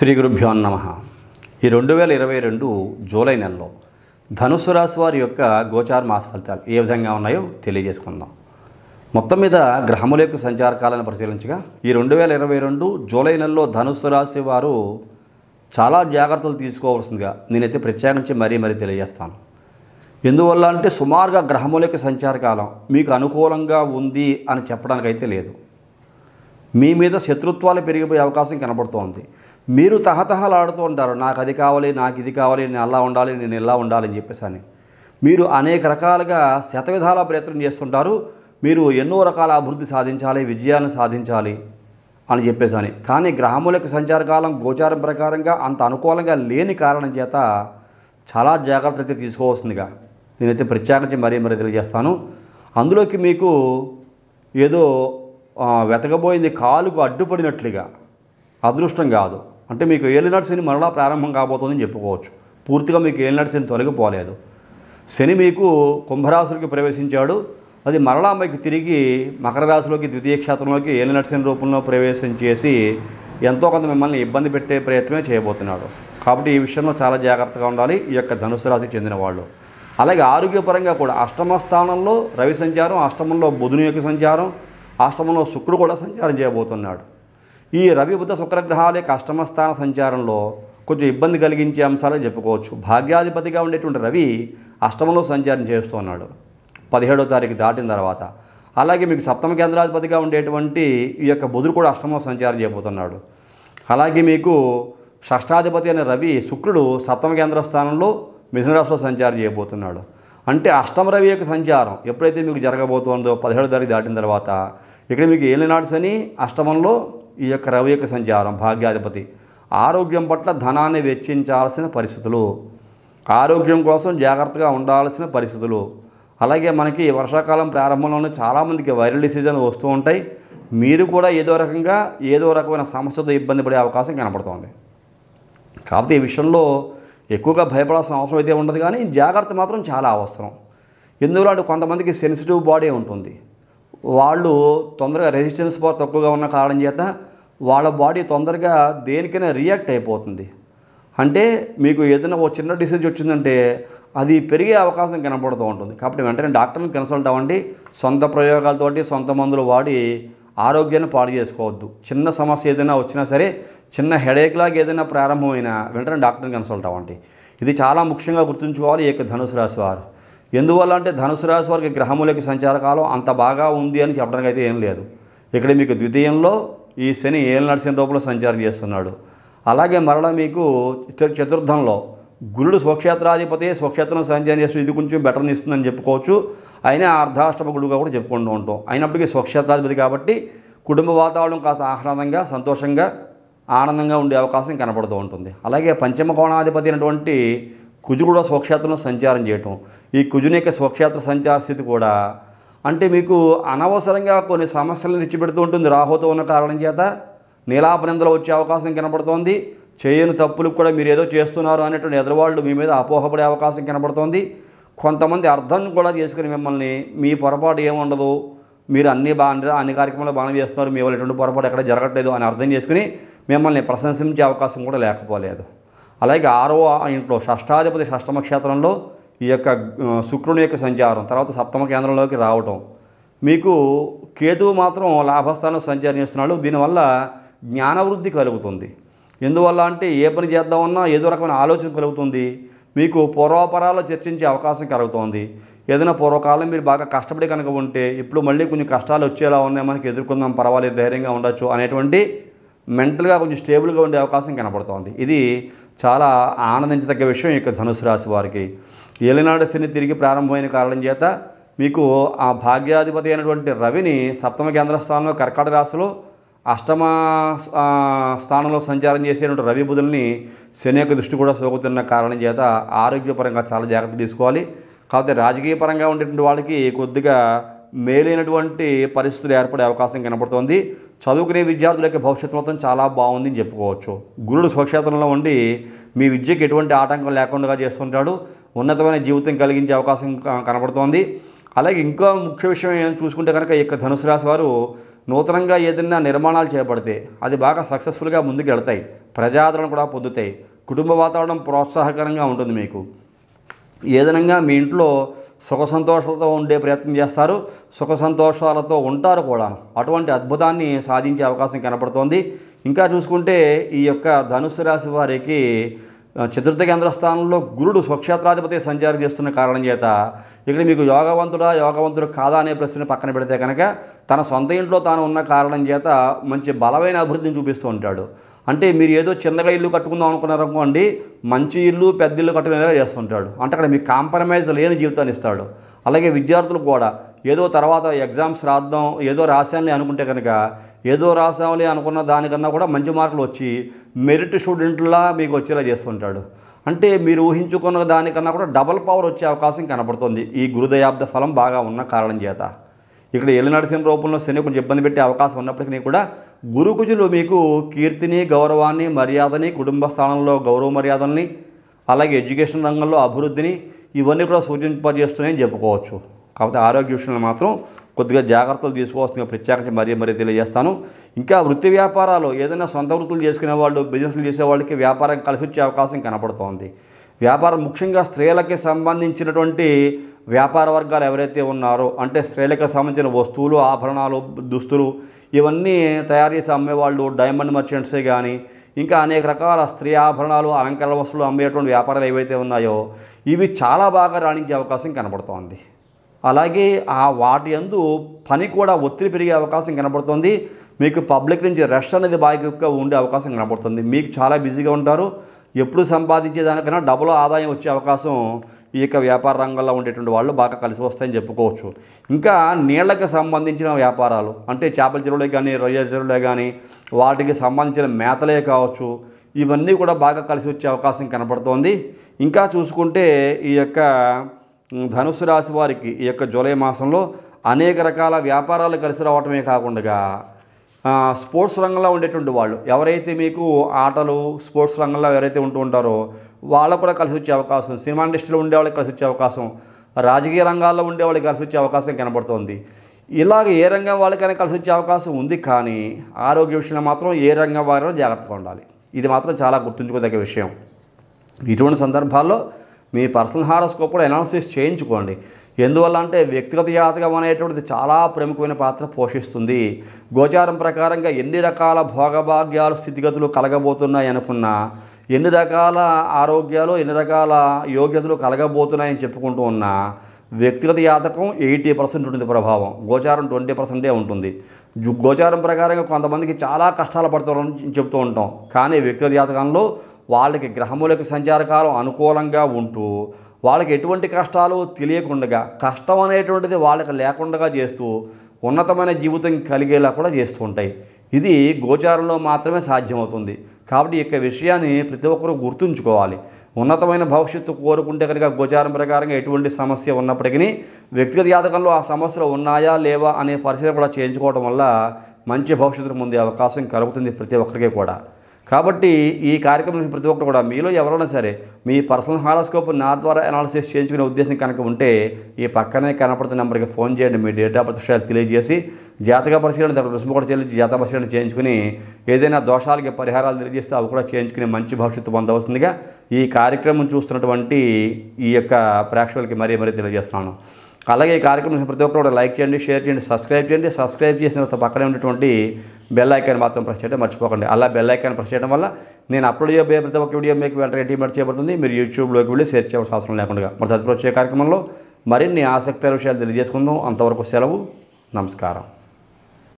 శ్రీ గురుభ్యో నమ ఈ రెండు వేల ఇరవై రెండు జూలై నెలలో ధనుసు రాశి వారి యొక్క గోచార మాస ఫలితాలు ఏ విధంగా ఉన్నాయో తెలియజేసుకుందాం మొత్తం మీద గ్రహముల యొక్క సంచారకాలను పరిశీలించగా ఈ రెండు వేల ఇరవై రెండు జూలై నెలలో ధనుసు రాశి వారు చాలా జాగ్రత్తలు తీసుకోవాల్సిందిగా నేనైతే ప్రత్యేకించి మరీ మరీ తెలియజేస్తాను ఎందువల్ల అంటే సుమారుగా గ్రహముల యొక్క సంచారకాలం మీకు అనుకూలంగా ఉంది అని చెప్పడానికైతే లేదు మీ మీద శత్రుత్వాలు పెరిగిపోయే అవకాశం కనబడుతోంది మీరు తహతహలాడుతూ ఉంటారు నాకు అది కావాలి నాకు ఇది కావాలి నేను అలా ఉండాలి నేను ఇలా ఉండాలి అని చెప్పేసి అని మీరు అనేక రకాలుగా శతవిధాల ప్రయత్నం చేస్తుంటారు మీరు ఎన్నో రకాల అభివృద్ధి సాధించాలి విజయాన్ని సాధించాలి అని చెప్పేసి అని కానీ గ్రామములకు సంచారకాలం గోచారం ప్రకారంగా అంత అనుకూలంగా లేని కారణం చేత చాలా జాగ్రత్త అయితే తీసుకోవాల్సిందిగా నేనైతే ప్రత్యేకించి మరీ మరీ తెలియజేస్తాను అందులోకి మీకు ఏదో వెతకబోయింది కాలుకు అడ్డుపడినట్లుగా అదృష్టం కాదు అంటే మీకు ఏలినాడు శని మరలా ప్రారంభం కాబోతుందని చెప్పుకోవచ్చు పూర్తిగా మీకు ఏలినాడు శని తొలగిపోలేదు శని మీకు కుంభరాశులకి ప్రవేశించాడు అది మరలా మీకు తిరిగి మకర రాశిలోకి ద్వితీయ క్షేత్రంలోకి ఏలినాడు శని రూపంలో ప్రవేశం చేసి ఎంతో కొంత మిమ్మల్ని ఇబ్బంది పెట్టే ప్రయత్నమే చేయబోతున్నాడు కాబట్టి ఈ విషయంలో చాలా జాగ్రత్తగా ఉండాలి ఈ యొక్క ధనుసు రాశికి చెందిన వాళ్ళు అలాగే ఆరోగ్యపరంగా కూడా అష్టమ స్థానంలో రవి సంచారం అష్టమంలో బుధుని యొక్క సంచారం అష్టమంలో శుక్రుడు కూడా సంచారం చేయబోతున్నాడు ఈ రవి బుధ శుక్రగ్రహాలే కష్టమస్థాన సంచారంలో కొంచెం ఇబ్బంది కలిగించే అంశాలని చెప్పుకోవచ్చు భాగ్యాధిపతిగా ఉండేటువంటి రవి అష్టమంలో సంచారం చేస్తున్నాడు పదిహేడో తారీఖు దాటిన తర్వాత అలాగే మీకు సప్తమ కేంద్రాధిపతిగా ఉండేటువంటి ఈ యొక్క బుధుడు కూడా అష్టమంలో సంచారం చేయబోతున్నాడు అలాగే మీకు షష్టాధిపతి అనే రవి శుక్రుడు సప్తమ కేంద్ర స్థానంలో మిథునరాశిలో సంచారం చేయబోతున్నాడు అంటే అష్టమ రవి యొక్క సంచారం ఎప్పుడైతే మీకు జరగబోతుందో పదిహేడో తారీఖు దాటిన తర్వాత ఇక్కడ మీకు ఏలినాడు శని అష్టమంలో ఈ యొక్క రవి యొక్క సంచారం భాగ్యాధిపతి ఆరోగ్యం పట్ల ధనాన్ని వెచ్చించాల్సిన పరిస్థితులు ఆరోగ్యం కోసం జాగ్రత్తగా ఉండాల్సిన పరిస్థితులు అలాగే మనకి వర్షాకాలం ప్రారంభంలోనే చాలామందికి వైరల్ డిసీజన్ వస్తూ ఉంటాయి మీరు కూడా ఏదో రకంగా ఏదో రకమైన సమస్యతో ఇబ్బంది పడే అవకాశం కనపడుతోంది కాబట్టి ఈ విషయంలో ఎక్కువగా భయపడాల్సిన అవసరం అయితే ఉండదు కానీ జాగ్రత్త మాత్రం చాలా అవసరం ఎందువల్ల కొంతమందికి సెన్సిటివ్ బాడీ ఉంటుంది వాళ్ళు తొందరగా రెసిస్టెన్స్ పవర్ తక్కువగా ఉన్న కారణం చేత వాళ్ళ బాడీ తొందరగా దేనికైనా రియాక్ట్ అయిపోతుంది అంటే మీకు ఏదైనా ఒక చిన్న డిసీజ్ వచ్చిందంటే అది పెరిగే అవకాశం కనపడుతూ ఉంటుంది కాబట్టి వెంటనే డాక్టర్ని కన్సల్ట్ అవ్వండి సొంత ప్రయోగాలతోటి సొంత మందులు వాడి ఆరోగ్యాన్ని పాడు చేసుకోవద్దు చిన్న సమస్య ఏదైనా వచ్చినా సరే చిన్న హెడేక్ లాగా ఏదైనా ప్రారంభమైనా వెంటనే డాక్టర్ని కన్సల్ట్ అవ్వండి ఇది చాలా ముఖ్యంగా గుర్తుంచుకోవాలి యొక్క ధనుసు రాశి వారు ఎందువల్ల అంటే ధనుసు రాశి వారికి గ్రహములకి సంచారకాలం అంత బాగా ఉంది అని చెప్పడానికి అయితే ఏం లేదు ఇక్కడ మీకు ద్వితీయంలో ఈ శని ఏలనరసింహ దోపులో సంచారం చేస్తున్నాడు అలాగే మరలా మీకు చతుర్థంలో గురుడు స్వక్షేత్రాధిపతి స్వక్షేత్రం సంచారం చేస్తూ ఇది కొంచెం బెటర్ని ఇస్తుందని చెప్పుకోవచ్చు అయినా అర్ధాష్టమ గుడుగా కూడా చెప్పుకుంటూ ఉంటాం అయినప్పటికీ స్వక్షేత్రాధిపతి కాబట్టి కుటుంబ వాతావరణం కాస్త ఆహ్లాదంగా సంతోషంగా ఆనందంగా ఉండే అవకాశం కనబడుతూ ఉంటుంది అలాగే పంచమ కోణాధిపతి అయినటువంటి కుజుడు కూడా స్వక్షేత్రంలో సంచారం చేయటం ఈ కుజుని యొక్క స్వక్షేత్ర సంచార స్థితి కూడా అంటే మీకు అనవసరంగా కొన్ని సమస్యలు తెచ్చిపెడుతూ ఉంటుంది రాహుతో ఉన్న కారణం చేత నీలాపనిందలు వచ్చే అవకాశం కనబడుతోంది చేయని తప్పులు కూడా మీరు ఏదో చేస్తున్నారు అనేటువంటి ఎదురువాళ్ళు మీ మీద అపోహపడే అవకాశం కనబడుతోంది కొంతమంది అర్థం కూడా చేసుకుని మిమ్మల్ని మీ పొరపాటు ఏముండదు మీరు అన్ని బాగా అన్ని కార్యక్రమాలు బాగా చేస్తున్నారు మీ వాళ్ళు ఎటువంటి పొరపాటు ఎక్కడ జరగట్లేదు అని అర్థం చేసుకుని మిమ్మల్ని ప్రశంసించే అవకాశం కూడా లేకపోలేదు అలాగే ఆరో ఇంట్లో షష్టాధిపతి షష్టమ క్షేత్రంలో ఈ యొక్క శుక్రుని యొక్క సంచారం తర్వాత సప్తమ కేంద్రంలోకి రావటం మీకు కేతువు మాత్రం లాభస్థానం సంచారం చేస్తున్నాడు దీనివల్ల జ్ఞానవృద్ధి కలుగుతుంది ఎందువల్ల అంటే ఏ పని చేద్దామన్నా ఏదో రకమైన ఆలోచన కలుగుతుంది మీకు పూర్వపరాలు చర్చించే అవకాశం కలుగుతుంది ఏదైనా పూర్వకాలం మీరు బాగా కష్టపడి కనుక ఉంటే ఇప్పుడు మళ్ళీ కొంచెం కష్టాలు వచ్చేలా ఉన్నాయి మనకి ఎదుర్కొందాం పర్వాలేదు ధైర్యంగా ఉండొచ్చు అనేటువంటి మెంటల్గా కొంచెం స్టేబుల్గా ఉండే అవకాశం కనపడుతోంది ఇది చాలా ఆనందించదగ్గ విషయం యొక్క ధనుసు రాశి వారికి ఏలినాడు శని తిరిగి ప్రారంభమైన కారణం చేత మీకు ఆ భాగ్యాధిపతి అయినటువంటి రవిని సప్తమ కేంద్ర స్థానంలో కర్కాటక రాశిలో అష్టమ స్థానంలో సంచారం చేసేటువంటి రవి బుధుల్ని శని యొక్క దృష్టి కూడా సోకుతున్న కారణం చేత ఆరోగ్యపరంగా చాలా జాగ్రత్త తీసుకోవాలి కాకపోతే రాజకీయపరంగా ఉండేటువంటి వాళ్ళకి కొద్దిగా మేలైనటువంటి పరిస్థితులు ఏర్పడే అవకాశం కనపడుతోంది చదువుకునే విద్యార్థులకి భవిష్యత్తు మొత్తం చాలా బాగుందని చెప్పుకోవచ్చు గురుడు స్వక్షేత్రంలో ఉండి మీ విద్యకి ఎటువంటి ఆటంకం లేకుండా చేస్తుంటాడు ఉన్నతమైన జీవితం కలిగించే అవకాశం కనబడుతోంది అలాగే ఇంకా ముఖ్య విషయం ఏం చూసుకుంటే కనుక ఈ యొక్క ధనుసు రాశి వారు నూతనంగా ఏదైనా నిర్మాణాలు చేపడితే అది బాగా సక్సెస్ఫుల్గా ముందుకు వెళ్తాయి ప్రజాదరణ కూడా పొందుతాయి కుటుంబ వాతావరణం ప్రోత్సాహకరంగా ఉంటుంది మీకు ఏదనంగా మీ ఇంట్లో సుఖ సంతోషాలతో ఉండే ప్రయత్నం చేస్తారు సుఖ సంతోషాలతో ఉంటారు కూడా అటువంటి అద్భుతాన్ని సాధించే అవకాశం కనపడుతోంది ఇంకా చూసుకుంటే ఈ యొక్క ధనుసు రాశి వారికి చతుర్థ కేంద్ర స్థానంలో గురుడు స్వక్షేత్రాధిపతి సంచారం చేస్తున్న కారణం చేత ఇక్కడ మీకు యోగవంతుడా యోగవంతుడు కాదా అనే ప్రశ్న పక్కన పెడితే కనుక తన సొంత ఇంట్లో తాను ఉన్న కారణం చేత మంచి బలమైన అభివృద్ధిని చూపిస్తూ ఉంటాడు అంటే మీరు ఏదో చిన్నగా ఇల్లు కట్టుకుందాం అనుకున్నారు అనుకోండి మంచి ఇల్లు పెద్ద ఇల్లు కట్టుకునేలా చేస్తుంటాడు అంటే అక్కడ మీకు కాంప్రమైజ్ లేని జీవితాన్ని ఇస్తాడు అలాగే విద్యార్థులు కూడా ఏదో తర్వాత ఎగ్జామ్స్ రాద్దాం ఏదో రాశాను అనుకుంటే కనుక ఏదో రాసామని అనుకున్న దానికన్నా కూడా మంచి మార్కులు వచ్చి మెరిట్ స్టూడెంట్లా మీకు వచ్చేలా చేస్తుంటాడు అంటే మీరు ఊహించుకున్న దానికన్నా కూడా డబల్ పవర్ వచ్చే అవకాశం కనబడుతుంది ఈ గురుదయాబ్ద ఫలం బాగా ఉన్న కారణం చేత ఇక్కడ ఏళ్ళనరసింహ రూపంలో శని కొంచెం ఇబ్బంది పెట్టే అవకాశం ఉన్నప్పటికీ కూడా గురుకుజులు మీకు కీర్తిని గౌరవాన్ని మర్యాదని కుటుంబ స్థానంలో గౌరవ మర్యాదల్ని అలాగే ఎడ్యుకేషన్ రంగంలో అభివృద్ధిని ఇవన్నీ కూడా సూచింపజేస్తున్నాయని చెప్పుకోవచ్చు కాకపోతే ఆరోగ్య విషయంలో మాత్రం కొద్దిగా జాగ్రత్తలు తీసుకోవాల్సిన ప్రత్యేకించి మరీ మరీ తెలియజేస్తాను ఇంకా వృత్తి వ్యాపారాలు ఏదైనా సొంత వృత్తులు చేసుకునే వాళ్ళు బిజినెస్లు చేసే వాళ్ళకి వ్యాపారం కలిసి వచ్చే అవకాశం కనపడుతోంది వ్యాపారం ముఖ్యంగా స్త్రీలకి సంబంధించినటువంటి వ్యాపార వర్గాలు ఎవరైతే ఉన్నారో అంటే స్త్రీలకు సంబంధించిన వస్తువులు ఆభరణాలు దుస్తులు ఇవన్నీ తయారు చేసి అమ్మేవాళ్ళు డైమండ్ మర్చెంట్సే కానీ ఇంకా అనేక రకాల స్త్రీ ఆభరణాలు అలంకార వస్తువులు అమ్మేటువంటి వ్యాపారాలు ఏవైతే ఉన్నాయో ఇవి చాలా బాగా రాణించే అవకాశం కనబడుతోంది అలాగే ఆ వాటి అందు పని కూడా ఒత్తిడి పెరిగే అవకాశం కనబడుతుంది మీకు పబ్లిక్ నుంచి రెస్ట్ అనేది బాగా ఎక్కువ ఉండే అవకాశం కనబడుతుంది మీకు చాలా బిజీగా ఉంటారు ఎప్పుడు సంపాదించేదానికన్నా డబుల్ ఆదాయం వచ్చే అవకాశం ఈ యొక్క వ్యాపార రంగంలో ఉండేటువంటి వాళ్ళు బాగా కలిసి వస్తాయని చెప్పుకోవచ్చు ఇంకా నీళ్లకు సంబంధించిన వ్యాపారాలు అంటే చేపల చెరువులే కానీ రొయ్యల చెరువులే కానీ వాటికి సంబంధించిన మేతలే కావచ్చు ఇవన్నీ కూడా బాగా కలిసి వచ్చే అవకాశం కనపడుతోంది ఇంకా చూసుకుంటే ఈ యొక్క ధనుసు రాశి వారికి ఈ యొక్క జూలై మాసంలో అనేక రకాల వ్యాపారాలు కలిసి రావటమే కాకుండా స్పోర్ట్స్ రంగంలో ఉండేటువంటి వాళ్ళు ఎవరైతే మీకు ఆటలు స్పోర్ట్స్ రంగంలో ఎవరైతే ఉంటూ ఉంటారో వాళ్ళకు కూడా కలిసి వచ్చే అవకాశం సినిమా ఇండస్ట్రీలో వాళ్ళకి కలిసి వచ్చే అవకాశం రాజకీయ రంగాల్లో ఉండే వాళ్ళకి కలిసి వచ్చే అవకాశం కనబడుతోంది ఇలాగ ఏ రంగం వాళ్ళకైనా కలిసి వచ్చే అవకాశం ఉంది కానీ ఆరోగ్య విషయంలో మాత్రం ఏ రంగం వారైనా జాగ్రత్తగా ఉండాలి ఇది మాత్రం చాలా గుర్తుంచుకోదగ్గ విషయం ఇటువంటి సందర్భాల్లో మీ పర్సనల్ హారోస్కోప్ కూడా అనాలిసిస్ చేయించుకోండి ఎందువల్ల అంటే వ్యక్తిగత జాతకం అనేటువంటిది చాలా ప్రముఖమైన పాత్ర పోషిస్తుంది గోచారం ప్రకారంగా ఎన్ని రకాల భోగభాగ్యాలు స్థితిగతులు కలగబోతున్నాయి అనుకున్నా ఎన్ని రకాల ఆరోగ్యాలు ఎన్ని రకాల యోగ్యతలు కలగబోతున్నాయని చెప్పుకుంటూ ఉన్నా వ్యక్తిగత జాతకం ఎయిటీ పర్సెంట్ ఉంటుంది ప్రభావం గోచారం ట్వంటీ పర్సెంటే ఉంటుంది గోచారం ప్రకారంగా కొంతమందికి చాలా కష్టాలు పడుతున్నారని చెప్తూ ఉంటాం కానీ వ్యక్తిగత జాతకంలో వాళ్ళకి గ్రహములకు సంచారకాలం అనుకూలంగా ఉంటూ వాళ్ళకి ఎటువంటి కష్టాలు తెలియకుండా కష్టం అనేటువంటిది వాళ్ళకి లేకుండా చేస్తూ ఉన్నతమైన జీవితం కలిగేలా కూడా చేస్తూ ఉంటాయి ఇది గోచారంలో మాత్రమే సాధ్యమవుతుంది కాబట్టి ఈ యొక్క విషయాన్ని ప్రతి ఒక్కరూ గుర్తుంచుకోవాలి ఉన్నతమైన భవిష్యత్తు కోరుకుంటే కనుక గోచారం ప్రకారంగా ఎటువంటి సమస్య ఉన్నప్పటికీ వ్యక్తిగత జాతకంలో ఆ సమస్యలు ఉన్నాయా లేవా అనే పరిశీలన కూడా చేయించుకోవడం వల్ల మంచి భవిష్యత్తుకు ముందే అవకాశం కలుగుతుంది ప్రతి ఒక్కరికి కూడా కాబట్టి ఈ కార్యక్రమం ప్రతి ఒక్కరు కూడా మీలో ఎవరైనా సరే మీ పర్సనల్ హారోస్కోప్ నా ద్వారా అనాలిసిస్ చేయించుకునే ఉద్దేశం కనుక ఉంటే ఈ పక్కనే కనపడుతున్న నెంబర్కి ఫోన్ చేయండి మీ డేటా ప్రతిష్టాలు తెలియజేసి జాతక పరిశీలన తర్వాత రుసుము కూడా చెల్లించి జాతక పరిశీలన చేయించుకుని ఏదైనా దోషాలకి పరిహారాలు తెలియజేస్తే అవి కూడా చేయించుకుని మంచి భవిష్యత్తు పొందవలసిందిగా ఈ కార్యక్రమం చూస్తున్నటువంటి ఈ యొక్క ప్రేక్షకులకి మరీ మరీ తెలియజేస్తున్నాను అలాగే ఈ కార్యక్రమం ప్రతి ఒక్కరు కూడా లైక్ చేయండి షేర్ చేయండి సబ్స్క్రైబ్ చేయండి సబ్స్క్రైబ్ చేసిన తర్వాత పక్కనే ఉన్నటువంటి బెల్ ఐకాన్ మాత్రం ప్రెస్ చేయడం మర్చిపోకండి అలా బెల్ ఐకాన్ ప్రెస్ చేయడం వల్ల నేను అప్లోడ్ చేయబోయే ప్రతి ఒక్క వీడియో మీకు వెంటనే ఎడిమేట్ చేయబడుతుంది మీరు యూట్యూబ్లోకి వెళ్ళి సెర్చ్ చేయాల్సిన అవసరం లేకుండా మరి తదుపరి వచ్చే కార్యక్రమంలో మరిన్ని ఆసక్తికర విషయాలు తెలియజేసుకుందాం అంతవరకు సెలవు నమస్కారం